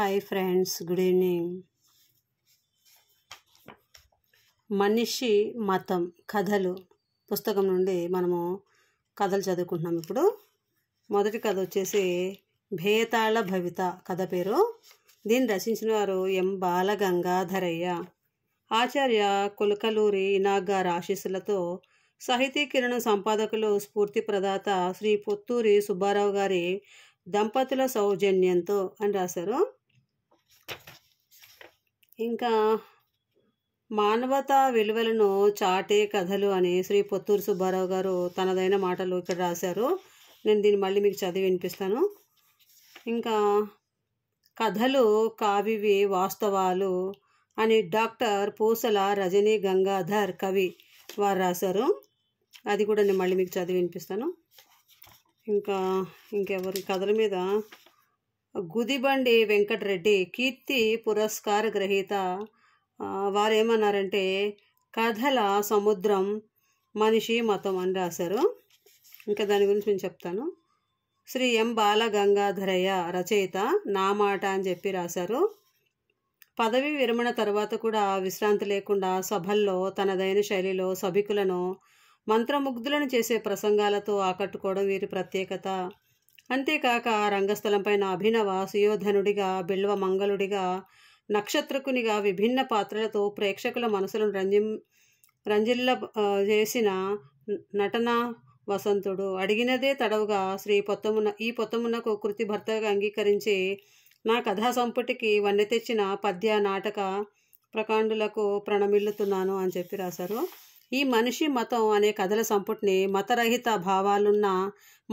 hi friends good evening మనిషి మతం కథలు పుస్తకం నుండి మనము కథలు చదువుకుంటున్నాం ఇప్పుడు మొదటి కథ వచ్చేసి భేతాళ భవిత కథ పేరు దీన్ని రచించిన వారు ఎం బాలగంగాధరయ్య ఆచార్య కులకలూరి ఇనాగార్ ఆశీస్సులతో సాహితీ సంపాదకులు స్ఫూర్తి ప్రదాత శ్రీ పొత్తూరి సుబ్బారావు గారి దంపతుల సౌజన్యంతో అని రాశారు ఇంకా మానవతా విలువలను చాటే కథలు అని శ్రీ పొత్తూరు సుబ్బారావు గారు తనదైన మాటలు ఇక్కడ రాశారు నేను దీన్ని మళ్ళీ మీకు చదివి వినిపిస్తాను ఇంకా కథలు కావివి వాస్తవాలు అని డాక్టర్ పూసల రజనీ గంగాధర్ కవి వారు రాశారు అది కూడా నేను మళ్ళీ మీకు చదివి వినిపిస్తాను ఇంకా ఇంకెవరి కథల మీద గుదిబండి వెంకటరెడ్డి కీర్తి పురస్కార గ్రహీత వారేమన్నారంటే కథల సముద్రం మనిషి మతం అని రాశారు ఇంకా దాని గురించి నేను చెప్తాను శ్రీ ఎం బాలగంగాధరయ్య రచయిత నా మాట అని చెప్పి రాశారు పదవి విరమణ తర్వాత కూడా విశ్రాంతి లేకుండా సభల్లో తనదైన శైలిలో సభికులను మంత్రముగ్ధులను చేసే ప్రసంగాలతో ఆకట్టుకోవడం వీరి ప్రత్యేకత అంతేకాక రంగస్థలంపైన అభినవ సుయోధనుడిగా బిల్వ మంగళుడిగా నక్షత్రకునిగా విభిన్న పాత్రలతో ప్రేక్షకుల మనసులను రంజి రంజిల్ల చేసిన నటన వసంతుడు అడిగినదే తడవుగా శ్రీ పొత్తమున ఈ పొత్తమునకు కృతి భర్తగా అంగీకరించి నా కథా సంపుటికి వన్నె తెచ్చిన పద్య నాటక ప్రకాండులకు ప్రణమిల్లుతున్నాను అని చెప్పి రాశారు ఈ మనిషి మతం అనే కథల సంపుటిని మతరహిత భావాలున్న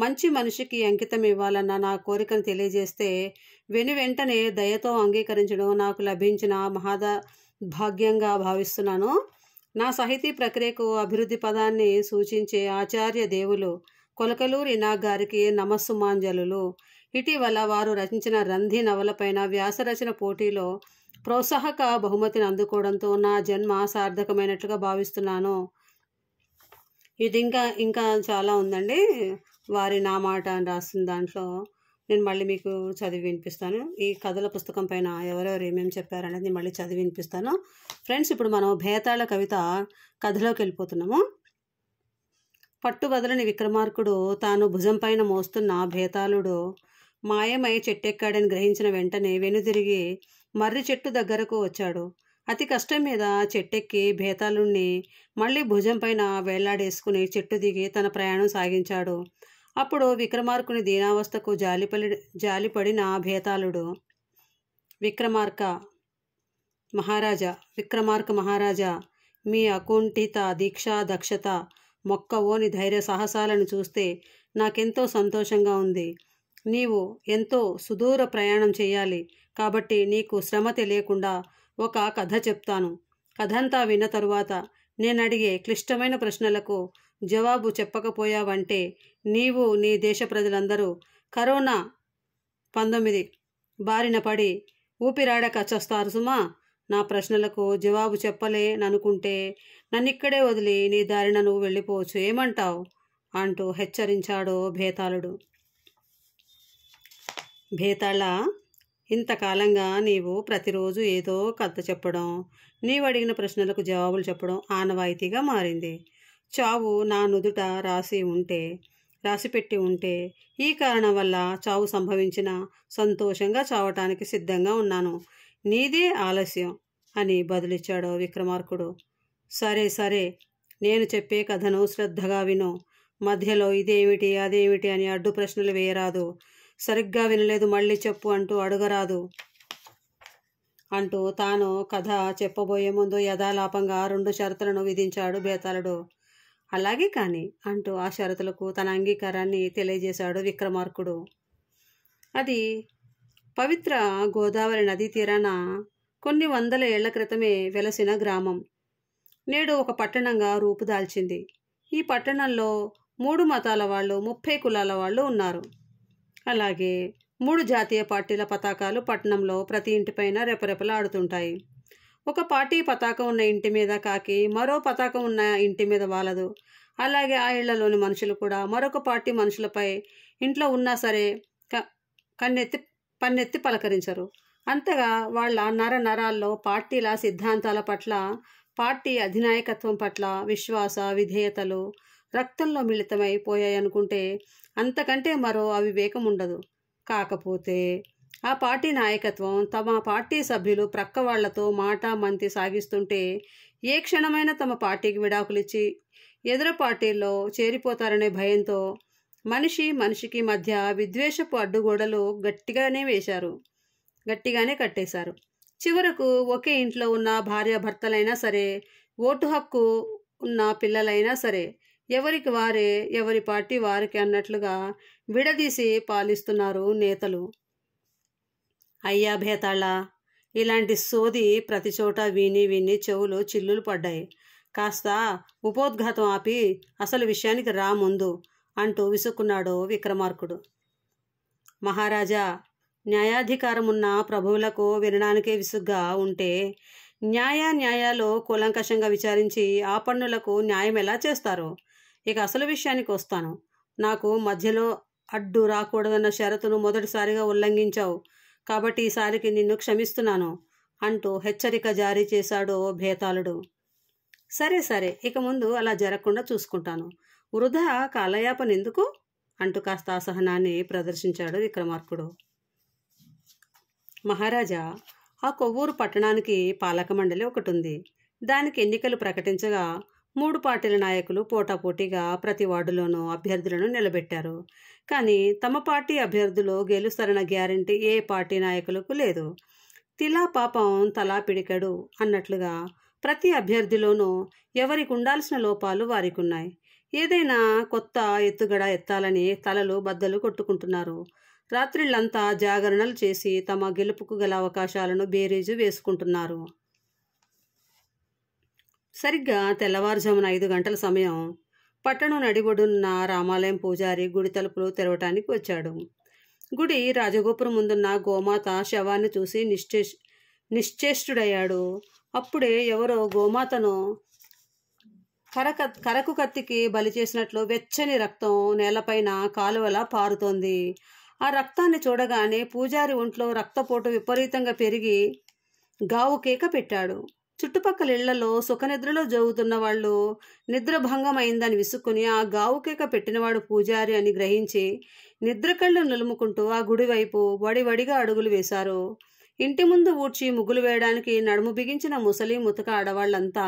మంచి మనిషికి అంకితం ఇవ్వాలన్న నా కోరికను తెలియజేస్తే వెను వెంటనే దయతో అంగీకరించడం నాకు లభించిన మహాద భాగ్యంగా భావిస్తున్నాను నా సాహితీ ప్రక్రియకు అభివృద్ధి పదాన్ని సూచించే ఆచార్య దేవులు కొలకలూరి నా గారికి నమస్సుమాంజలు ఇటీవల వారు రచించిన రంధి నవలపైన వ్యాసరచన పోటీలో ప్రోత్సాహక బహుమతిని అందుకోవడంతో నా జన్మ సార్థకమైనట్లుగా భావిస్తున్నాను ఇది ఇంకా ఇంకా చాలా ఉందండి వారి నా మాట అని రాసిన దాంట్లో నేను మళ్ళీ మీకు చదివి వినిపిస్తాను ఈ కథల పుస్తకం పైన ఎవరెవరు ఏమేమి చెప్పారనేది మళ్ళీ చదివి వినిపిస్తాను ఫ్రెండ్స్ ఇప్పుడు మనం భేతాళ కవిత కథలోకి వెళ్ళిపోతున్నాము పట్టు వదలని విక్రమార్కుడు తాను భుజం పైన మోస్తున్న భేతాళుడు మాయమై చెట్టెక్కాడని గ్రహించిన వెంటనే వెనుదిరిగి మర్రి చెట్టు దగ్గరకు వచ్చాడు అతి కష్టం మీద చెట్టెక్కి భేతాళుణ్ణి మళ్ళీ భుజం పైన వేలాడేసుకుని చెట్టు దిగి తన ప్రయాణం సాగించాడు అప్పుడు విక్రమార్కుని దీనావస్థకు జాలిపలి జాలిపడిన భేతాళుడు విక్రమార్క మహారాజా విక్రమార్క మహారాజా మీ అకుంఠిత దీక్షా దక్షత మొక్కవోని ధైర్య సాహసాలను చూస్తే నాకెంతో సంతోషంగా ఉంది నీవు ఎంతో సుదూర ప్రయాణం చేయాలి కాబట్టి నీకు శ్రమ తెలియకుండా ఒక కథ చెప్తాను కథంతా విన్న తరువాత నేను అడిగే క్లిష్టమైన ప్రశ్నలకు జవాబు చెప్పకపోయావంటే నీవు నీ దేశ ప్రజలందరూ కరోనా పంతొమ్మిది బారిన పడి ఊపిరాడక చస్తారు సుమా నా ప్రశ్నలకు జవాబు చెప్పలేననుకుంటే నన్నిక్కడే వదిలి నీ దారిన నువ్వు వెళ్ళిపోవచ్చు ఏమంటావు అంటూ హెచ్చరించాడు భేతాళుడు భేతాళ ఇంతకాలంగా నీవు ప్రతిరోజు ఏదో కథ చెప్పడం నీవు అడిగిన ప్రశ్నలకు జవాబులు చెప్పడం ఆనవాయితీగా మారింది చావు నా నుదుట రాసి ఉంటే రాసిపెట్టి ఉంటే ఈ కారణం వల్ల చావు సంభవించిన సంతోషంగా చావటానికి సిద్ధంగా ఉన్నాను నీదే ఆలస్యం అని బదులిచ్చాడు విక్రమార్కుడు సరే సరే నేను చెప్పే కథను శ్రద్ధగా విను మధ్యలో ఇదేమిటి అదేమిటి అని అడ్డు ప్రశ్నలు వేయరాదు సరిగ్గా వినలేదు మళ్ళీ చెప్పు అంటూ అడగరాదు అంటూ తాను కథ చెప్పబోయే ముందు యథాలాపంగా రెండు షరతులను విధించాడు బేతాళుడు అలాగే కాని అంటూ ఆ షరతులకు తన అంగీకారాన్ని తెలియజేశాడు విక్రమార్కుడు అది పవిత్ర గోదావరి నదీ తీరాన కొన్ని వందల ఏళ్ల క్రితమే వెలసిన గ్రామం నేడు ఒక పట్టణంగా రూపుదాల్చింది ఈ పట్టణంలో మూడు మతాల వాళ్ళు ముప్పై కులాల వాళ్ళు ఉన్నారు అలాగే మూడు జాతీయ పార్టీల పతాకాలు పట్టణంలో ప్రతి ఇంటిపైన రెపరెపలాడుతుంటాయి ఒక పార్టీ పతాకం ఉన్న ఇంటి మీద కాకి మరో పతాకం ఉన్న ఇంటి మీద వాలదు అలాగే ఆ ఇళ్లలోని మనుషులు కూడా మరొక పార్టీ మనుషులపై ఇంట్లో ఉన్నా సరే కన్నెత్తి పన్నెత్తి పలకరించరు అంతగా వాళ్ళ నర నరాల్లో పార్టీల సిద్ధాంతాల పట్ల పార్టీ అధినాయకత్వం పట్ల విశ్వాస విధేయతలు రక్తంలో మిళితమైపోయాయనుకుంటే అంతకంటే మరో అవివేకం ఉండదు కాకపోతే ఆ పార్టీ నాయకత్వం తమ పార్టీ సభ్యులు ప్రక్క వాళ్లతో మాట మంతి సాగిస్తుంటే ఏ క్షణమైన తమ పార్టీకి విడాకులిచ్చి ఎదురు పార్టీల్లో చేరిపోతారనే భయంతో మనిషి మనిషికి మధ్య విద్వేషపు అడ్డుగోడలు గట్టిగానే వేశారు గట్టిగానే కట్టేశారు చివరకు ఒకే ఇంట్లో ఉన్న భార్యాభర్తలైనా సరే ఓటు హక్కు ఉన్న పిల్లలైనా సరే ఎవరికి వారే ఎవరి పార్టీ వారికి అన్నట్లుగా విడదీసి పాలిస్తున్నారు నేతలు అయ్యా భేతాళా ఇలాంటి సోది ప్రతి చోట విని విని చెవులు చిల్లులు పడ్డాయి కాస్త ఉపోద్ఘాతం ఆపి అసలు విషయానికి రా ముందు అంటూ విసుక్కున్నాడు విక్రమార్కుడు మహారాజా న్యాయాధికారమున్న ప్రభువులకు వినడానికే విసుగ్గా ఉంటే న్యాయ న్యాయాలు కూలంకషంగా విచారించి ఆ పన్నులకు న్యాయం ఎలా చేస్తారో ఇక అసలు విషయానికి వస్తాను నాకు మధ్యలో అడ్డు రాకూడదన్న షరతును మొదటిసారిగా ఉల్లంఘించావు కాబట్టి ఈసారికి నిన్ను క్షమిస్తున్నాను అంటూ హెచ్చరిక జారీ చేశాడు ఓ భేతాళుడు సరే సరే ఇక ముందు అలా జరగకుండా చూసుకుంటాను వృధా కాలయాపన ఎందుకు అంటూ కాస్త అసహనాన్ని ప్రదర్శించాడు విక్రమార్కుడు మహారాజా ఆ కొవ్వూరు పట్టణానికి పాలక మండలి ఒకటి ఉంది దానికి ఎన్నికలు ప్రకటించగా మూడు పార్టీల నాయకులు పోటాపోటీగా ప్రతి వార్డులోనూ అభ్యర్థులను నిలబెట్టారు కానీ తమ పార్టీ అభ్యర్థులు గెలుస్తారన్న గ్యారంటీ ఏ పార్టీ నాయకులకు లేదు తిలా పాపం తలా పిడికడు అన్నట్లుగా ప్రతి అభ్యర్థిలోనూ ఎవరికి ఉండాల్సిన లోపాలు వారికి ఉన్నాయి ఏదైనా కొత్త ఎత్తుగడ ఎత్తాలని తలలు బద్దలు కొట్టుకుంటున్నారు రాత్రిళ్లంతా జాగరణలు చేసి తమ గెలుపుకు గల అవకాశాలను బేరీజు వేసుకుంటున్నారు సరిగ్గా తెల్లవారుజామున ఐదు గంటల సమయం పట్టణం నడిబడున్న రామాలయం పూజారి గుడి తలుపులు తెరవటానికి వచ్చాడు గుడి రాజగోపురం ముందున్న గోమాత శవాన్ని చూసి నిశ్చే నిశ్చేష్టుడయ్యాడు అప్పుడే ఎవరో గోమాతను కరక కరకు కత్తికి బలి చేసినట్లు వెచ్చని రక్తం నేలపైన కాలువలా పారుతోంది ఆ రక్తాన్ని చూడగానే పూజారి ఒంట్లో రక్తపోటు విపరీతంగా పెరిగి గావు కేక పెట్టాడు చుట్టుపక్కల ఇళ్లలో సుఖనిద్రలో జోగుతున్న వాళ్ళు నిద్రభంగమైందని విసుక్కుని ఆ గావుకేక పెట్టినవాడు పూజారి అని గ్రహించి నిద్రకళ్ళు నులుముకుంటూ ఆ గుడివైపు వడివడిగా అడుగులు వేశారు ఇంటి ముందు ఊడ్చి ముగ్గులు వేయడానికి నడుము బిగించిన ముసలి ముతక ఆడవాళ్లంతా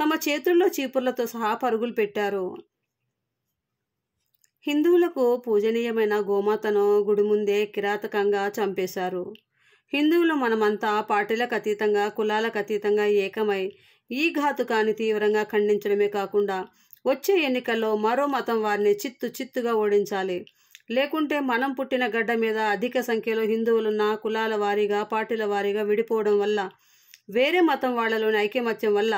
తమ చేతుల్లో చీపుర్లతో సహా పరుగులు పెట్టారు హిందువులకు పూజనీయమైన గోమాతను గుడి ముందే కిరాతకంగా చంపేశారు హిందువులు మనమంతా పార్టీలకు అతీతంగా కులాలకు అతీతంగా ఏకమై ఈ ఘాతుకాన్ని తీవ్రంగా ఖండించడమే కాకుండా వచ్చే ఎన్నికల్లో మరో మతం వారిని చిత్తు చిత్తుగా ఓడించాలి లేకుంటే మనం పుట్టిన గడ్డ మీద అధిక సంఖ్యలో హిందువులున్న కులాల వారీగా పార్టీల వారీగా విడిపోవడం వల్ల వేరే మతం వాళ్లలోని ఐకమత్యం వల్ల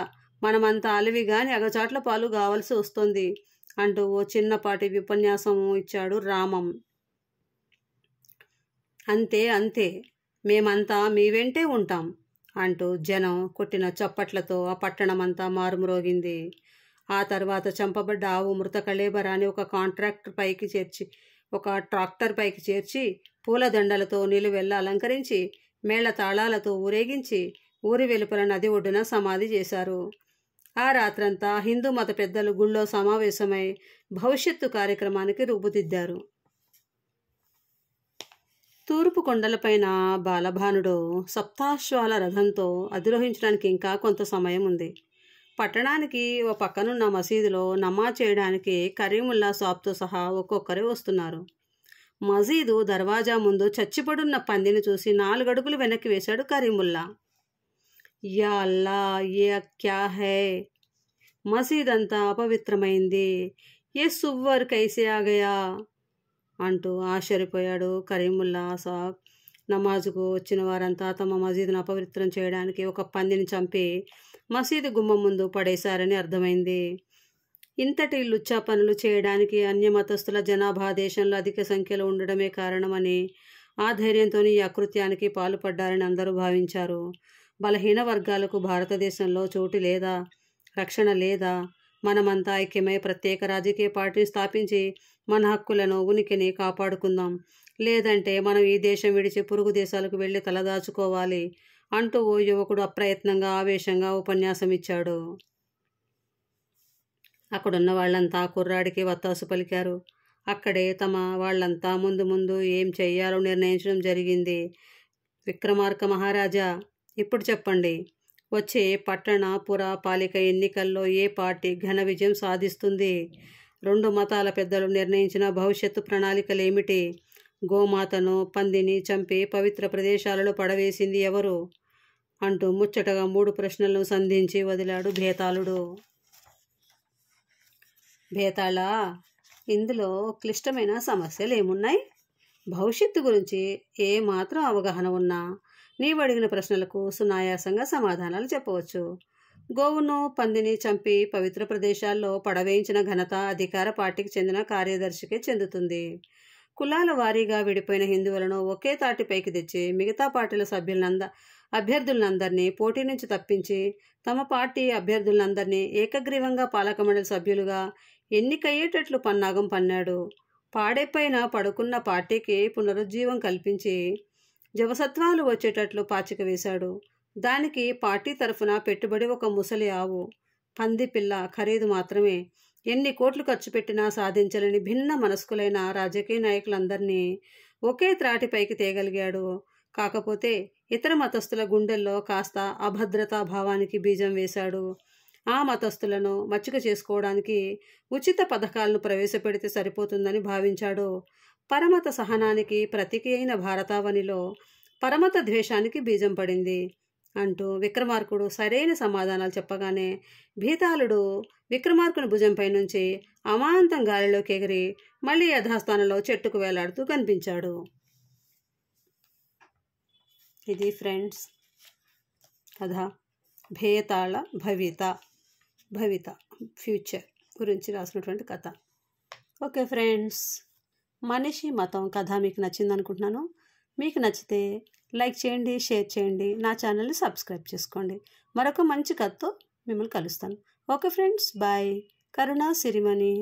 మనమంతా అలవిగాని అగచాట్ల పాలు కావాల్సి వస్తుంది అంటూ ఓ చిన్నపాటి ఉపన్యాసం ఇచ్చాడు రామం అంతే అంతే మేమంతా మీ వెంటే ఉంటాం అంటూ జనం కొట్టిన చప్పట్లతో ఆ పట్టణమంతా మారుమ్రోగింది ఆ తర్వాత చంపబడ్డ ఆవు మృత అని ఒక కాంట్రాక్టర్ పైకి చేర్చి ఒక ట్రాక్టర్ పైకి చేర్చి పూలదండలతో నిలువెల్ల అలంకరించి మేళ్ల తాళాలతో ఊరేగించి ఊరి వెలుపల నది ఒడ్డున సమాధి చేశారు ఆ రాత్రంతా హిందూ మత పెద్దలు గుళ్ళో సమావేశమై భవిష్యత్తు కార్యక్రమానికి రూపుదిద్దారు తూర్పు కొండలపైన బాలభానుడు సప్తాశ్వాల రథంతో అధిరోహించడానికి ఇంకా కొంత సమయం ఉంది పట్టణానికి ఓ పక్కనున్న మసీదులో నమాజ్ చేయడానికి కరీముల్లా సాబ్తో సహా ఒక్కొక్కరే వస్తున్నారు మసీదు దర్వాజా ముందు చచ్చిపడున్న పందిని చూసి నాలుగడుగులు వెనక్కి వేశాడు కరీముల్లా యా అల్లా ఏ క్యా హే మసీదంతా అపవిత్రమైంది ఏ సువ్వర్ కైసే ఆగయా అంటూ ఆశ్చర్యపోయాడు కరీముల్లా సాబ్ నమాజుకు వచ్చిన వారంతా తమ మసీదును అపవిత్రం చేయడానికి ఒక పందిని చంపి మసీదు గుమ్మం ముందు పడేశారని అర్థమైంది ఇంతటి లుచ్చా పనులు చేయడానికి అన్యమతస్థుల జనాభా దేశంలో అధిక సంఖ్యలో ఉండడమే కారణమని ఆ ధైర్యంతో ఈ అకృత్యానికి పాల్పడ్డారని అందరూ భావించారు బలహీన వర్గాలకు భారతదేశంలో చోటు లేదా రక్షణ లేదా మనమంతా ఐక్యమై ప్రత్యేక రాజకీయ పార్టీని స్థాపించి మన హక్కులను ఉనికిని కాపాడుకుందాం లేదంటే మనం ఈ దేశం విడిచి పొరుగు దేశాలకు వెళ్ళి తలదాచుకోవాలి అంటూ ఓ యువకుడు అప్రయత్నంగా ఆవేశంగా ఉపన్యాసం ఇచ్చాడు అక్కడున్న వాళ్ళంతా కుర్రాడికి వత్తాసు పలికారు అక్కడే తమ వాళ్ళంతా ముందు ముందు ఏం చెయ్యాలో నిర్ణయించడం జరిగింది విక్రమార్క మహారాజా ఇప్పుడు చెప్పండి వచ్చే పట్టణ పుర పాలిక ఎన్నికల్లో ఏ పార్టీ ఘన విజయం సాధిస్తుంది రెండు మతాల పెద్దలు నిర్ణయించిన భవిష్యత్తు ప్రణాళికలేమిటి గోమాతను పందిని చంపి పవిత్ర ప్రదేశాలలో పడవేసింది ఎవరు అంటూ ముచ్చటగా మూడు ప్రశ్నలను సంధించి వదిలాడు భేతాళుడు భేతాళ ఇందులో క్లిష్టమైన సమస్యలు ఏమున్నాయి భవిష్యత్తు గురించి ఏ మాత్రం అవగాహన ఉన్నా నీవు అడిగిన ప్రశ్నలకు సునాయాసంగా సమాధానాలు చెప్పవచ్చు గోవును పందిని చంపి పవిత్ర ప్రదేశాల్లో పడవేయించిన ఘనత అధికార పార్టీకి చెందిన కార్యదర్శికే చెందుతుంది కులాల వారీగా విడిపోయిన హిందువులను ఒకే తాటిపైకి తెచ్చి మిగతా పార్టీల సభ్యులంద అభ్యర్థులందరినీ పోటీ నుంచి తప్పించి తమ పార్టీ అభ్యర్థులందరినీ ఏకగ్రీవంగా పాలకమండలి సభ్యులుగా ఎన్నికయ్యేటట్లు పన్నాగం పన్నాడు పాడైపోయిన పడుకున్న పార్టీకి పునరుజ్జీవం కల్పించి జవసత్వాలు వచ్చేటట్లు పాచిక వేశాడు దానికి పార్టీ తరఫున పెట్టుబడి ఒక ముసలి ఆవు పంది పిల్ల ఖరీదు మాత్రమే ఎన్ని కోట్లు ఖర్చు పెట్టినా సాధించలేని భిన్న మనస్కులైన రాజకీయ నాయకులందరినీ ఒకే త్రాటిపైకి తేగలిగాడు కాకపోతే ఇతర మతస్థుల గుండెల్లో కాస్త అభద్రతా భావానికి బీజం వేశాడు ఆ మతస్థులను మచ్చిక చేసుకోవడానికి ఉచిత పథకాలను ప్రవేశపెడితే సరిపోతుందని భావించాడు పరమత సహనానికి ప్రతీక అయిన భారతావనిలో పరమత ద్వేషానికి బీజం పడింది అంటూ విక్రమార్కుడు సరైన సమాధానాలు చెప్పగానే భీతాళుడు విక్రమార్కుని భుజంపై నుంచి అమాంతం గాలిలోకి ఎగిరి మళ్ళీ యథాస్థానంలో చెట్టుకు వేలాడుతూ కనిపించాడు ఇది ఫ్రెండ్స్ కథ భేతాళ భవిత భవిత ఫ్యూచర్ గురించి రాసినటువంటి కథ ఓకే ఫ్రెండ్స్ మనిషి మతం కథ మీకు నచ్చింది అనుకుంటున్నాను మీకు నచ్చితే లైక్ చేయండి షేర్ చేయండి నా ఛానల్ని సబ్స్క్రైబ్ చేసుకోండి మరొక మంచి కథతో మిమ్మల్ని కలుస్తాను ఓకే ఫ్రెండ్స్ బాయ్ కరుణా సిరిమణి